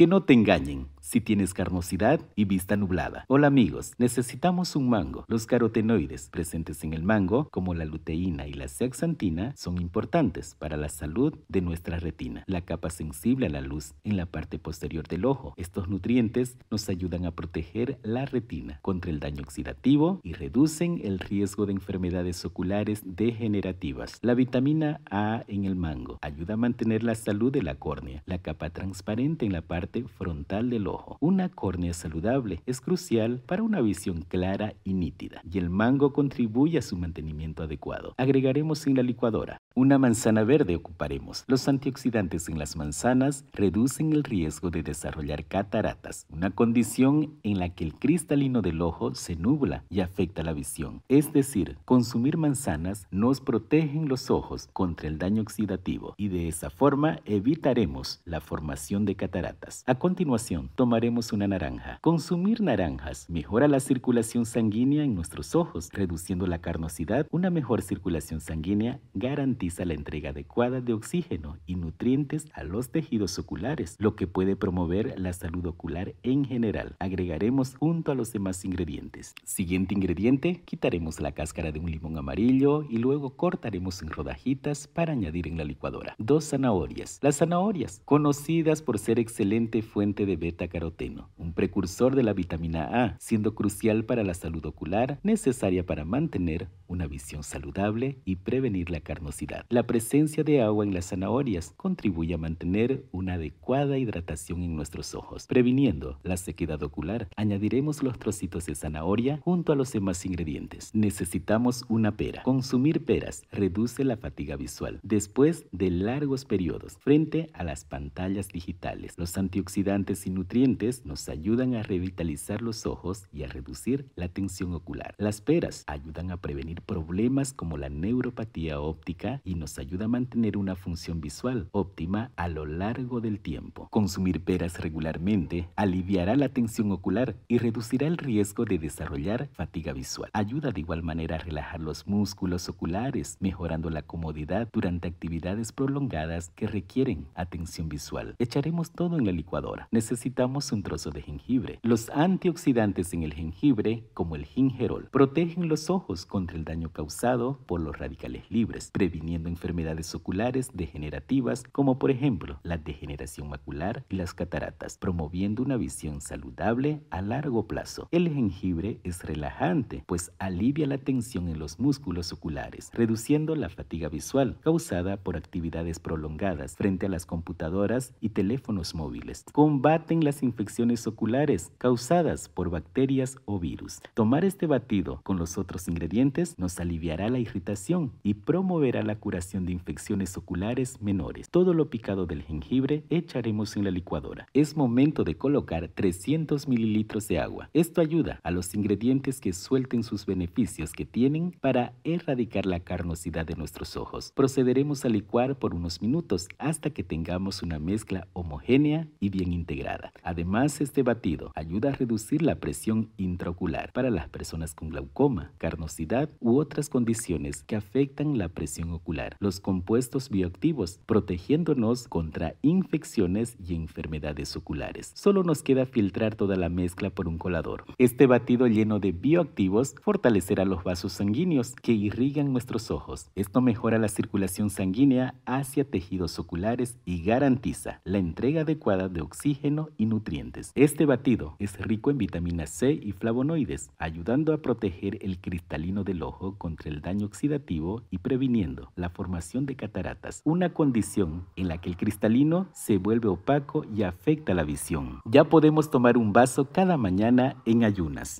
que no te engañen si tienes carnosidad y vista nublada. Hola amigos, necesitamos un mango. Los carotenoides presentes en el mango, como la luteína y la sexantina, son importantes para la salud de nuestra retina, la capa sensible a la luz en la parte posterior del ojo. Estos nutrientes nos ayudan a proteger la retina contra el daño oxidativo y reducen el riesgo de enfermedades oculares degenerativas. La vitamina A en el mango ayuda a mantener la salud de la córnea, la capa transparente en la parte frontal del ojo una córnea saludable es crucial para una visión clara y nítida, y el mango contribuye a su mantenimiento adecuado. Agregaremos en la licuadora. Una manzana verde ocuparemos. Los antioxidantes en las manzanas reducen el riesgo de desarrollar cataratas, una condición en la que el cristalino del ojo se nubla y afecta la visión. Es decir, consumir manzanas nos protegen los ojos contra el daño oxidativo y de esa forma evitaremos la formación de cataratas. A continuación, tomaremos una naranja. Consumir naranjas mejora la circulación sanguínea en nuestros ojos, reduciendo la carnosidad. Una mejor circulación sanguínea garantiza la entrega adecuada de oxígeno y nutrientes a los tejidos oculares, lo que puede promover la salud ocular en general. Agregaremos junto a los demás ingredientes. Siguiente ingrediente, quitaremos la cáscara de un limón amarillo y luego cortaremos en rodajitas para añadir en la licuadora. Dos zanahorias. Las zanahorias, conocidas por ser excelente fuente de beta caroteno, un precursor de la vitamina A, siendo crucial para la salud ocular, necesaria para mantener una visión saludable y prevenir la carnosidad. La presencia de agua en las zanahorias contribuye a mantener una adecuada hidratación en nuestros ojos, previniendo la sequedad ocular. Añadiremos los trocitos de zanahoria junto a los demás ingredientes. Necesitamos una pera. Consumir peras reduce la fatiga visual después de largos periodos frente a las pantallas digitales. Los antioxidantes y nutrientes nos ayudan a revitalizar los ojos y a reducir la tensión ocular. Las peras ayudan a prevenir problemas como la neuropatía óptica y nos ayuda a mantener una función visual óptima a lo largo del tiempo. Consumir peras regularmente aliviará la tensión ocular y reducirá el riesgo de desarrollar fatiga visual. Ayuda de igual manera a relajar los músculos oculares, mejorando la comodidad durante actividades prolongadas que requieren atención visual. Echaremos todo en la licuadora. Necesitamos un trozo de jengibre. Los antioxidantes en el jengibre, como el gingerol, protegen los ojos contra el daño causado por los radicales libres, previniendo enfermedades oculares degenerativas como por ejemplo la degeneración macular y las cataratas, promoviendo una visión saludable a largo plazo. El jengibre es relajante, pues alivia la tensión en los músculos oculares, reduciendo la fatiga visual causada por actividades prolongadas frente a las computadoras y teléfonos móviles. Combaten las infecciones oculares causadas por bacterias o virus. Tomar este batido con los otros ingredientes nos aliviará la irritación y promoverá la curación de infecciones oculares menores. Todo lo picado del jengibre echaremos en la licuadora. Es momento de colocar 300 mililitros de agua. Esto ayuda a los ingredientes que suelten sus beneficios que tienen para erradicar la carnosidad de nuestros ojos. Procederemos a licuar por unos minutos hasta que tengamos una mezcla homogénea y bien integrada. Además, este batido ayuda a reducir la presión intraocular para las personas con glaucoma, carnosidad u otras condiciones que afectan la presión ocular. Los compuestos bioactivos protegiéndonos contra infecciones y enfermedades oculares. Solo nos queda filtrar toda la mezcla por un colador. Este batido lleno de bioactivos fortalecerá los vasos sanguíneos que irrigan nuestros ojos. Esto mejora la circulación sanguínea hacia tejidos oculares y garantiza la entrega adecuada de oxígeno y nutrientes este batido es rico en vitamina C y flavonoides, ayudando a proteger el cristalino del ojo contra el daño oxidativo y previniendo la formación de cataratas, una condición en la que el cristalino se vuelve opaco y afecta la visión. Ya podemos tomar un vaso cada mañana en ayunas.